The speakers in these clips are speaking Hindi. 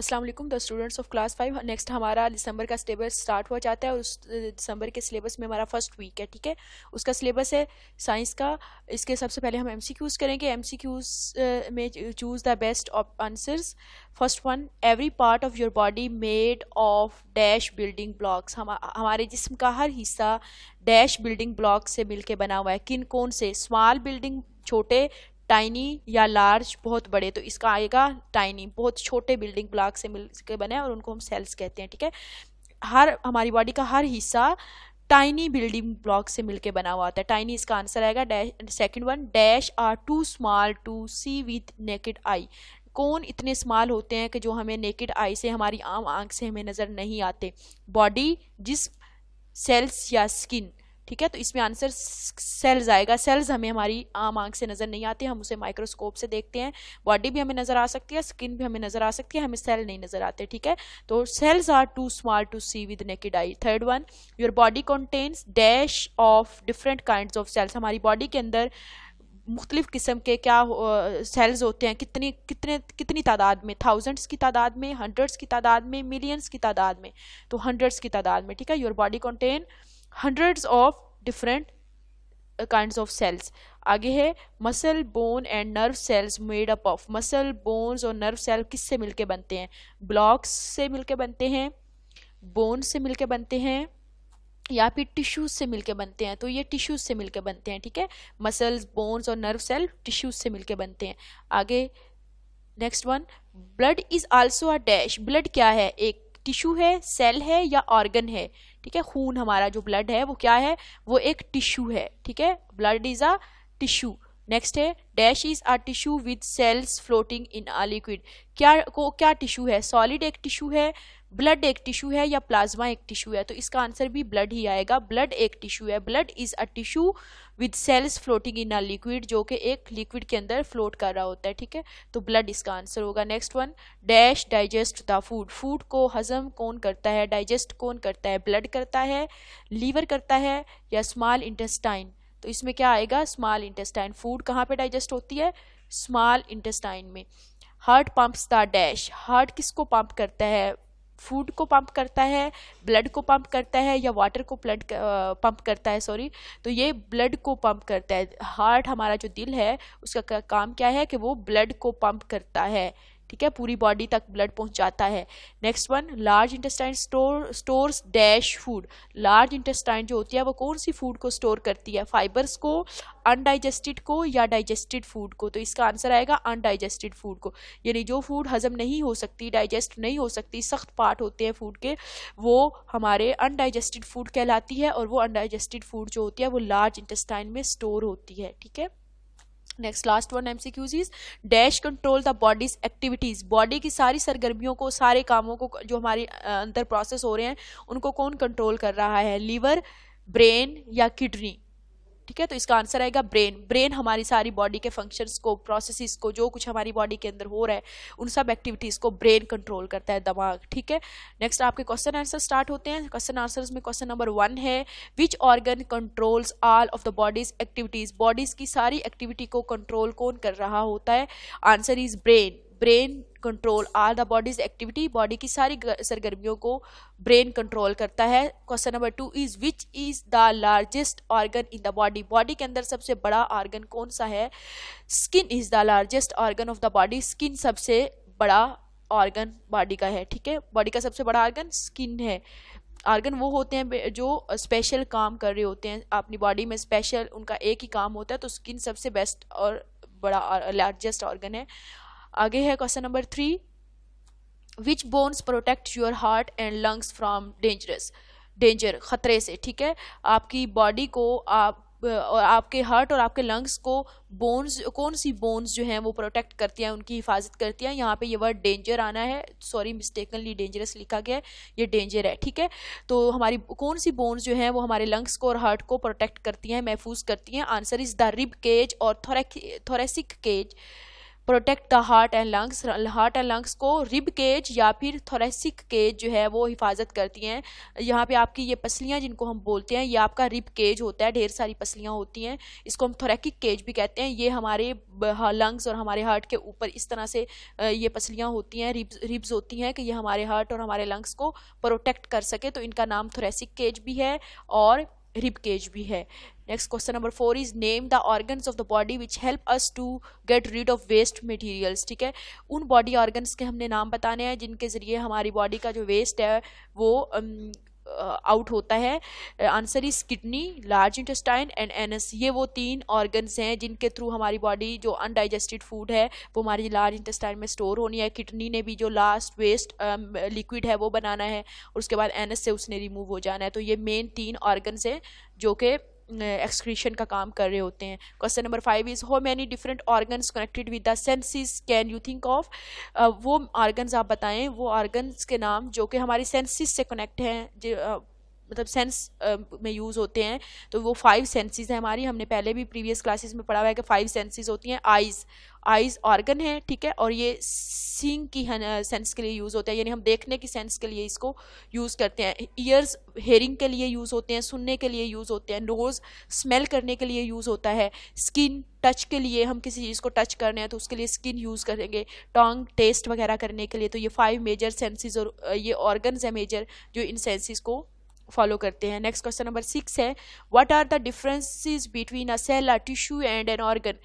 अस्सलाम वालेकुम the students of class five next हमारा दिसंबर का सिलेबस स्टार्ट हो जाता है और उस दिसंबर के सिलेबस में हमारा फर्स्ट वीक है ठीक है उसका सिलेबस है साइंस का इसके सबसे पहले हम एम सी क्यूज़ करेंगे एम सी क्यूज़ में choose the best answers first one every part of your body made of dash building blocks हम हमारे जिसम का हर हिस्सा डैश बिल्डिंग ब्लॉक से के बना हुआ है किन कौन से स्मॉल बिल्डिंग छोटे टाइनी या लार्ज बहुत बड़े तो इसका आएगा टाइनी बहुत छोटे बिल्डिंग ब्लॉक से मिल के बने हैं और उनको हम सेल्स कहते हैं ठीक है हर हमारी बॉडी का हर हिस्सा टाइनी बिल्डिंग ब्लॉक से मिलके बना हुआ होता है टाइनी इसका आंसर आएगा dash second one dash are too small to see with naked eye कौन इतने स्मॉल होते हैं कि जो हमें नेकेड आई से हमारी आम आंख से हमें नज़र नहीं आते बॉडी जिस सेल्स या स्किन ठीक है तो इसमें आंसर सेल्स आएगा सेल्स हमें हमारी आम आंख से नज़र नहीं आती हम उसे माइक्रोस्कोप से देखते हैं बॉडी भी हमें नज़र आ सकती है स्किन भी हमें नज़र आ सकती है हमें सेल नहीं नज़र आते ठीक है तो cells are too small to see with naked eye third one your body contains dash of different kind of cells हमारी बॉडी के अंदर मुख्तलिफ किस्म के क्या सेल्स होते हैं कितनी कितने कितनी तादाद में थाउजेंड्स की तादाद में हंड्रेड्स की तादाद में मिलियंस की तादाद में तो हंड्रेड्स की तादाद में ठीक है your body contain hundreds of different kind of cells आगे है muscle bone and nerve cells made up of muscle bones और नर्व सेल किससे मिलके बनते हैं ब्लॉक्स से मिलके बनते हैं बोन से मिलके बनते हैं या फिर टिश्यूज से मिलके बनते हैं तो ये टिश्यूज से मिलके बनते हैं ठीक है मसल्स बोन्स और नर्व सेल टिश्यूज से मिलके बनते हैं आगे next one blood is also a dash blood क्या है एक टिश्यू है सेल है या ऑर्गन है ठीक है खून हमारा जो ब्लड है वो क्या है वो एक टिश्यू है ठीक है blood is a tissue next है dash is a tissue with cells floating in a liquid क्या को क्या टिश्यू है सॉलिड एक टिश्यू है ब्लड एक टिश्यू है या प्लाज्मा एक टिश्यू है तो इसका आंसर भी ब्लड ही आएगा ब्लड एक टिश्यू है blood is a tissue with cells floating in a liquid जो कि एक लिक्विड के अंदर फ्लोट कर रहा होता है ठीक है तो ब्लड इसका आंसर होगा next one dash digest the food food को हजम कौन करता है डाइजेस्ट कौन करता है ब्लड करता है लीवर करता है या स्मॉल इंटेस्टाइन तो इसमें क्या आएगा स्मॉल इंटेस्टाइन फूड कहाँ पे डाइजेस्ट होती है स्मॉल इंटेस्टाइन में heart pumps the dash heart किसको पंप करता है फूड को पंप करता है ब्लड को पंप करता है या वाटर को ब्लड पंप करता है सॉरी तो ये ब्लड को पंप करता है हार्ट हमारा जो दिल है उसका काम क्या है कि वो ब्लड को पंप करता है ठीक है पूरी बॉडी तक ब्लड पहुंचाता है next one large intestine store stores dash food large intestine जो होती है वो कौन सी फूड को स्टोर करती है फाइबर्स को अनडाइजेस्टेड को या डाइजेस्टेड फूड को तो इसका आंसर आएगा अनडाइजेस्टेड फूड को यानी जो फूड हजम नहीं हो सकती डाइजेस्ट नहीं हो सकती सख्त पार्ट होते हैं फूड के वो हमारे अनडाइजेस्टेड फूड कहलाती है और वो अनडाइजेस्टेड फूड जो होती है वो लार्ज इंटेस्टाइन में स्टोर होती है ठीक है next last one MCQs is dash control the body's activities body की सारी सरगर्मियों को सारे कामों को जो हमारे अंदर प्रोसेस हो रहे हैं उनको कौन कंट्रोल कर रहा है लीवर ब्रेन या किडनी ठीक है तो इसका आंसर आएगा ब्रेन ब्रेन हमारी सारी बॉडी के फंक्शंस को प्रोसेसेस को जो कुछ हमारी बॉडी के अंदर हो रहा है उन सब एक्टिविटीज़ को ब्रेन कंट्रोल करता है दिमाग ठीक है नेक्स्ट आपके क्वेश्चन आंसर स्टार्ट होते हैं क्वेश्चन आंसर में क्वेश्चन नंबर वन है which organ controls all of the body's activities body's की सारी एक्टिविटी को कंट्रोल कौन कर रहा होता है answer is brain brain control all the body's activity body की सारी सरगर्मियों को ब्रेन कंट्रोल करता है question number two is which is the largest organ in the body body के अंदर सबसे बड़ा ऑर्गन कौन सा है skin is the largest organ of the body skin सबसे बड़ा ऑर्गन बॉडी का है ठीक है बॉडी का सबसे बड़ा ऑर्गन स्किन है ऑर्गन वो होते हैं जो स्पेशल काम कर रहे होते हैं अपनी बॉडी में स्पेशल उनका एक ही काम होता है तो स्किन सबसे बेस्ट और बड़ा लार्जेस्ट ऑर्गन है आगे है question number three which bones protect your heart and lungs from dangerous danger खतरे से ठीक है आपकी बॉडी को आप और आपके हार्ट और आपके लंग्स को बोन्स कौन सी बोन्स जो हैं वो प्रोटेक्ट करती हैं उनकी हिफाजत करती हैं यहाँ पे ये वर्ड डेंजर आना है सॉरी मिस्टेकनली डेंजरस लिखा गया है ये डेंजर है ठीक है तो हमारी कौन सी बोन्स जो हैं वो हमारे लंग्स को और हार्ट को प्रोटेक्ट करती हैं महफूज करती हैं answer is the rib cage और thoracic cage protect the heart and lungs heart and lungs को रिब केज या फिर थोरेसिक केज जो है वो हिफाजत करती हैं यहाँ पे आपकी ये पसलियाँ जिनको हम बोलते हैं ये आपका रिब केज होता है ढेर सारी पसलियाँ होती हैं इसको हम थोरेकिक केज भी कहते हैं ये हमारे लंग्स और हमारे हार्ट के ऊपर इस तरह से ये पसलियाँ होती हैं रिब्स रिब्स होती हैं कि ये हमारे हार्ट और हमारे लंग्स को प्रोटेक्ट कर सके तो इनका नाम थोरेसिक केज भी है और रिब केज भी है next question number four is name the organs of the body which help us to get rid of waste materials ठीक है उन बॉडी ऑर्गन्स के हमने नाम बताने हैं जिनके जरिए हमारी बॉडी का जो वेस्ट है वो आउट uh, होता है answer is kidney large intestine and anus ये वो तीन ऑर्गन्स हैं जिनके थ्रू हमारी बॉडी जो अनडाइजेस्टेड फूड है वो हमारी लार्ज इंटेस्टाइन में स्टोर होनी है किडनी ने भी जो लास्ट वेस्ट लिक्विड है वो बनाना है और उसके बाद एनस से उसने रिमूव हो जाना है तो ये मेन तीन ऑर्गन्स हैं जो कि एक्सक्रीशन का काम कर रहे होते हैं question number five is how many different organs connected with the senses can you think of वो ऑर्गन्स आप बताएं वो ऑर्गन्स के नाम जो कि हमारी सेंसेस से कनेक्ट हैं मतलब सेंस में यूज़ होते हैं तो वो फाइव सेंसेस हैं हमारी हमने पहले भी प्रीवियस क्लासेस में पढ़ा हुआ है कि फाइव सेंसेस होती हैं आइज़ आइज़ ऑर्गन है ठीक है और ये सींग की सेंस के लिए यूज़ होता है यानी हम देखने की सेंस के लिए इसको यूज़ करते हैं ईयर्स हेयरिंग के लिए यूज़ होते हैं सुनने के लिए यूज़ होते हैं नोज़ स्मेल करने के लिए यूज़ होता है स्किन टच के लिए हम किसी चीज़ को टच कर रहे हैं तो उसके लिए स्किन यूज़ करेंगे टोंग टेस्ट वगैरह करने के लिए तो ये फाइव मेजर सेंसेस और ये ऑर्गन्स है मेजर जो इन सेंसेस को फॉलो करते हैं नेक्स्ट क्वेश्चन नंबर सिक्स है what are the differences between a cell a tissue and an organ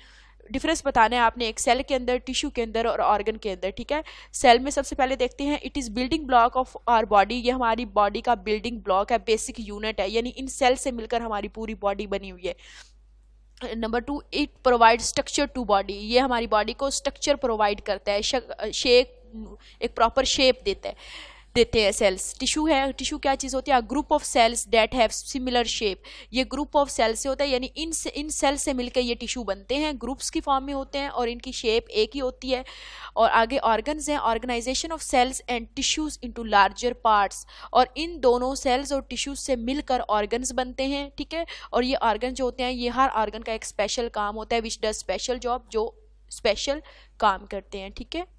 difference बताना है आपने एक सेल के अंदर टिश्यू के अंदर और ऑर्गन के अंदर ठीक है सेल में सबसे पहले देखते हैं it is building block of our body ये हमारी बॉडी का बिल्डिंग ब्लॉक है बेसिक यूनिट है यानी इन सेल से मिलकर हमारी पूरी बॉडी बनी हुई है number two it provide structure to body ये हमारी बॉडी को स्ट्रक्चर प्रोवाइड करता है शेक एक प्रॉपर शेप देता है देते हैं सेल्स टिश्यू है टिश्यू क्या चीज़ होती है group of cells that have similar shape ये ग्रुप ऑफ सेल्स से होता है यानी इन से, इन सेल्स से मिलकर ये टिश्यू बनते हैं ग्रुप्स की फॉर्म में होते हैं और इनकी शेप एक ही होती है और आगे ऑर्गन्स हैं organisation of cells and tissues into larger parts और इन दोनों सेल्स और टिश्यूज से मिलकर ऑर्गन्स बनते हैं ठीक है और ये ऑर्गन जो होते हैं ये हर ऑर्गन का एक स्पेशल काम होता है विच डज स्पेशल जॉब जो स्पेशल काम करते हैं ठीक है